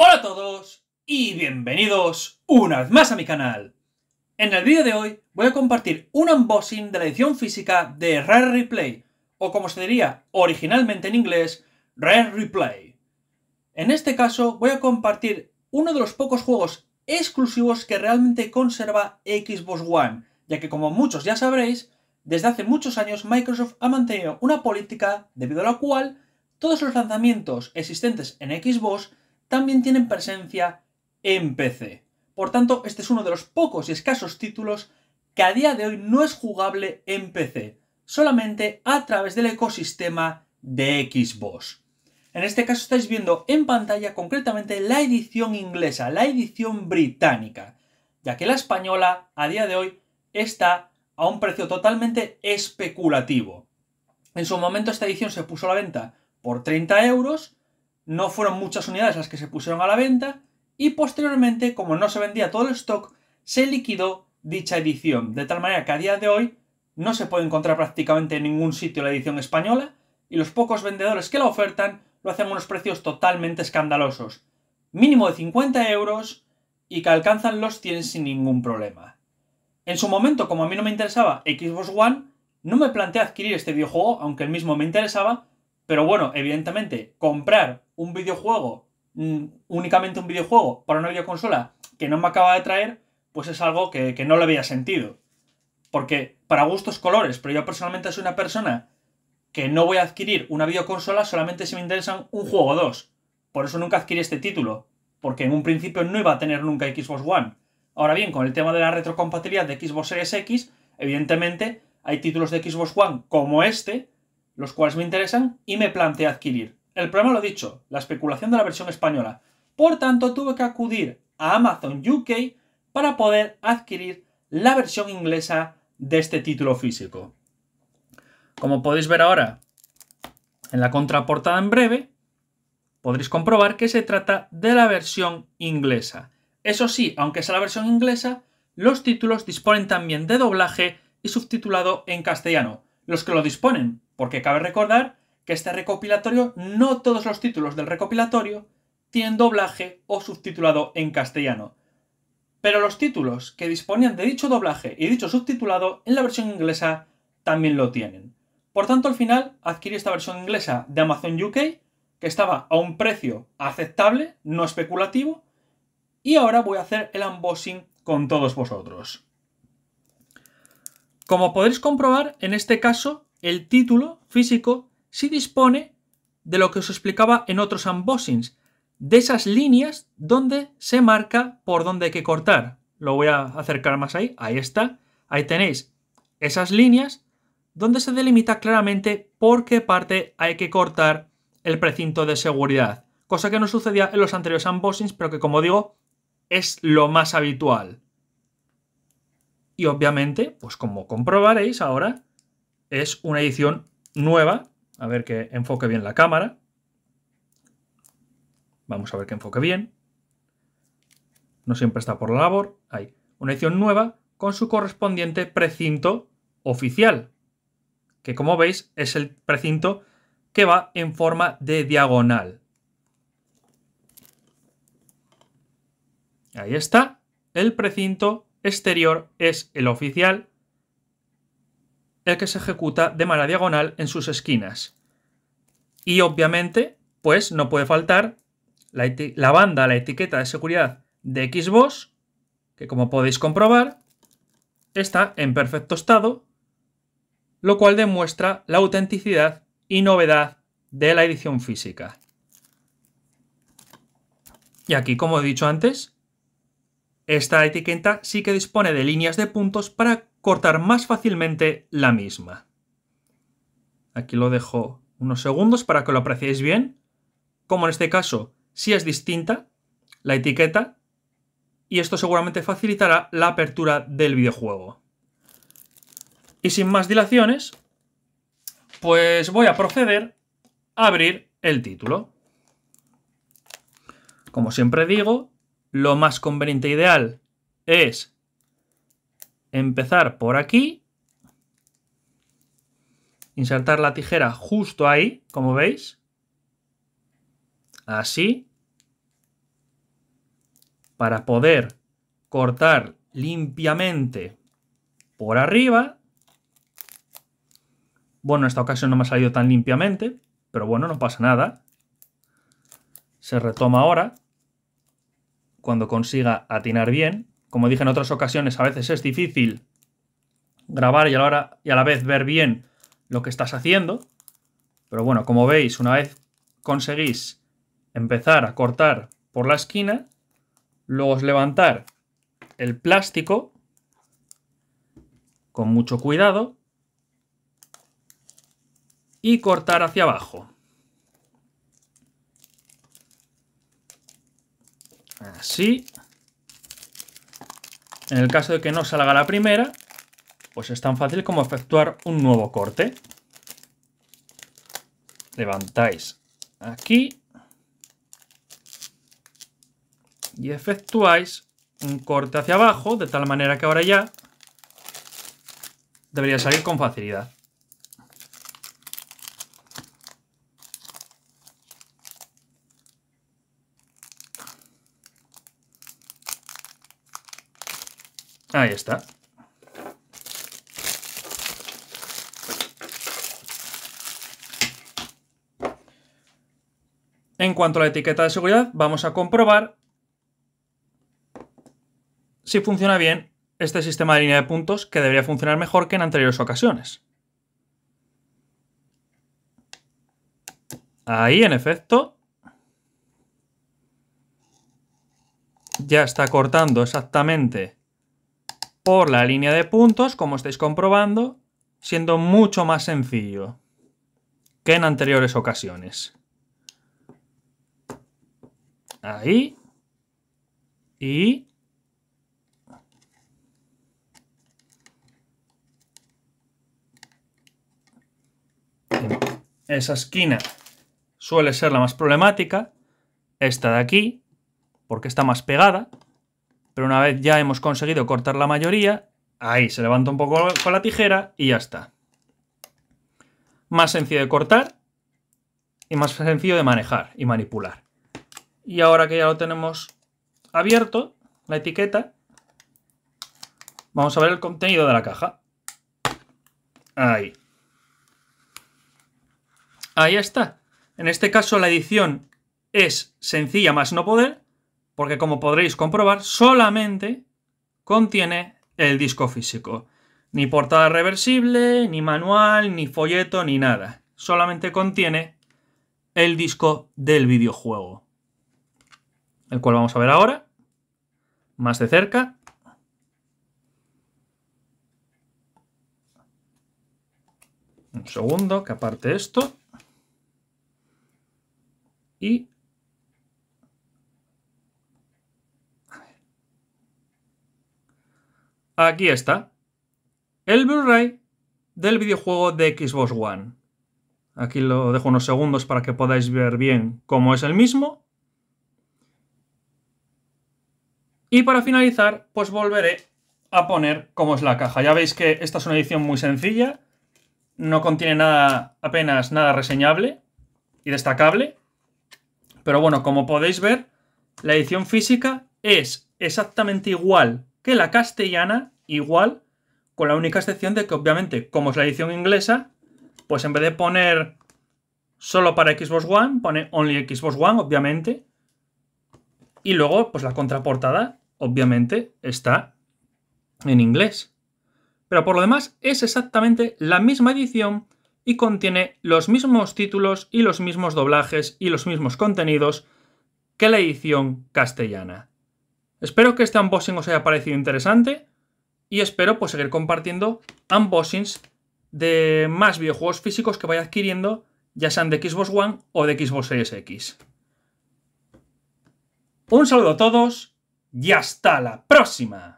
Hola a todos y bienvenidos una vez más a mi canal. En el vídeo de hoy voy a compartir un unboxing de la edición física de Rare Replay, o como se diría originalmente en inglés, Rare Replay. En este caso voy a compartir uno de los pocos juegos exclusivos que realmente conserva Xbox One, ya que como muchos ya sabréis, desde hace muchos años Microsoft ha mantenido una política debido a la cual todos los lanzamientos existentes en Xbox también tienen presencia en PC. Por tanto, este es uno de los pocos y escasos títulos que a día de hoy no es jugable en PC, solamente a través del ecosistema de Xbox. En este caso estáis viendo en pantalla concretamente la edición inglesa, la edición británica, ya que la española a día de hoy está a un precio totalmente especulativo. En su momento esta edición se puso a la venta por 30 euros no fueron muchas unidades las que se pusieron a la venta y posteriormente, como no se vendía todo el stock, se liquidó dicha edición, de tal manera que a día de hoy no se puede encontrar prácticamente en ningún sitio la edición española y los pocos vendedores que la ofertan lo hacen a unos precios totalmente escandalosos, mínimo de 50 euros y que alcanzan los 100 sin ningún problema. En su momento, como a mí no me interesaba Xbox One, no me planteé adquirir este videojuego, aunque el mismo me interesaba, pero bueno, evidentemente, comprar un videojuego, mm, únicamente un videojuego, para una videoconsola que no me acaba de traer, pues es algo que, no le había sentido. Porque para gustos colores, pero yo personalmente soy una persona que no voy a adquirir una videoconsola solamente si me interesan un juego o dos. Por eso nunca adquirí este título, porque en un principio no iba a tener nunca Xbox One. Ahora bien, con el tema de la retrocompatibilidad de Xbox Series X, evidentemente hay títulos de Xbox One como este los cuales me interesan y me planteé adquirir. El problema lo dicho, la especulación de la versión española. Por tanto, tuve que acudir a Amazon UK para poder adquirir la versión inglesa de este título físico. Como podéis ver ahora en la contraportada en breve, podréis comprobar que se trata de la versión inglesa. Eso sí, aunque sea la versión inglesa, los títulos disponen también de doblaje y subtitulado en castellano. Los que lo disponen porque cabe recordar que este recopilatorio, no todos los títulos del recopilatorio tienen doblaje o subtitulado en castellano. Pero los títulos que disponían de dicho doblaje y dicho subtitulado en la versión inglesa también lo tienen. Por tanto, al final adquirí esta versión inglesa de Amazon UK, que estaba a un precio aceptable, no especulativo, y ahora voy a hacer el unboxing con todos vosotros. Como podéis comprobar, en este caso el título físico sí dispone de lo que os explicaba en otros unboxings, de esas líneas donde se marca por dónde hay que cortar. Lo voy a acercar más ahí, ahí está, ahí tenéis esas líneas donde se delimita claramente por qué parte hay que cortar el precinto de seguridad, cosa que no sucedía en los anteriores unboxings, pero que como digo, es lo más habitual. Y obviamente, pues como comprobaréis ahora, es una edición nueva. A ver que enfoque bien la cámara. Vamos a ver que enfoque bien. No siempre está por la labor. Hay Una edición nueva con su correspondiente precinto oficial. Que como veis es el precinto que va en forma de diagonal. Ahí está. El precinto exterior es el oficial el que se ejecuta de manera diagonal en sus esquinas. Y obviamente, pues no puede faltar la, la banda, la etiqueta de seguridad de Xbox, que como podéis comprobar, está en perfecto estado, lo cual demuestra la autenticidad y novedad de la edición física. Y aquí, como he dicho antes, esta etiqueta sí que dispone de líneas de puntos para cortar más fácilmente la misma. Aquí lo dejo unos segundos para que lo apreciéis bien. Como en este caso, si es distinta la etiqueta y esto seguramente facilitará la apertura del videojuego. Y sin más dilaciones, pues voy a proceder a abrir el título. Como siempre digo, lo más conveniente e ideal es empezar por aquí, insertar la tijera justo ahí, como veis, así, para poder cortar limpiamente por arriba. Bueno, en esta ocasión no me ha salido tan limpiamente, pero bueno, no pasa nada. Se retoma ahora, cuando consiga atinar bien. Como dije en otras ocasiones, a veces es difícil grabar y a la, y a la vez ver bien lo que estás haciendo. Pero bueno, como veis, una vez conseguís empezar a cortar por la esquina, luego levantar el plástico con mucho cuidado y cortar hacia abajo. Así. En el caso de que no salga la primera, pues es tan fácil como efectuar un nuevo corte. Levantáis aquí y efectuáis un corte hacia abajo, de tal manera que ahora ya debería salir con facilidad. Ahí está. En cuanto a la etiqueta de seguridad, vamos a comprobar si funciona bien este sistema de línea de puntos que debería funcionar mejor que en anteriores ocasiones. Ahí, en efecto. Ya está cortando exactamente por la línea de puntos, como estáis comprobando, siendo mucho más sencillo que en anteriores ocasiones. Ahí. Y... Esa esquina suele ser la más problemática, esta de aquí, porque está más pegada, pero una vez ya hemos conseguido cortar la mayoría, ahí se levanta un poco con la tijera y ya está. Más sencillo de cortar y más sencillo de manejar y manipular. Y ahora que ya lo tenemos abierto, la etiqueta, vamos a ver el contenido de la caja. Ahí. Ahí está. En este caso la edición es sencilla más no poder, porque como podréis comprobar, solamente contiene el disco físico. Ni portada reversible, ni manual, ni folleto, ni nada. Solamente contiene el disco del videojuego. El cual vamos a ver ahora, más de cerca. Un segundo, que aparte esto. Y Aquí está. El Blu-ray del videojuego de Xbox One. Aquí lo dejo unos segundos para que podáis ver bien cómo es el mismo. Y para finalizar, pues volveré a poner cómo es la caja. Ya veis que esta es una edición muy sencilla. No contiene nada, apenas nada reseñable y destacable. Pero bueno, como podéis ver, la edición física es exactamente igual que la castellana igual, con la única excepción de que obviamente, como es la edición inglesa, pues en vez de poner solo para Xbox One, pone Only Xbox One, obviamente. Y luego, pues la contraportada, obviamente, está en inglés. Pero por lo demás, es exactamente la misma edición y contiene los mismos títulos y los mismos doblajes y los mismos contenidos que la edición castellana. Espero que este unboxing os haya parecido interesante y espero pues seguir compartiendo unboxings de más videojuegos físicos que vaya adquiriendo, ya sean de Xbox One o de Xbox Series X. Un saludo a todos y hasta la próxima.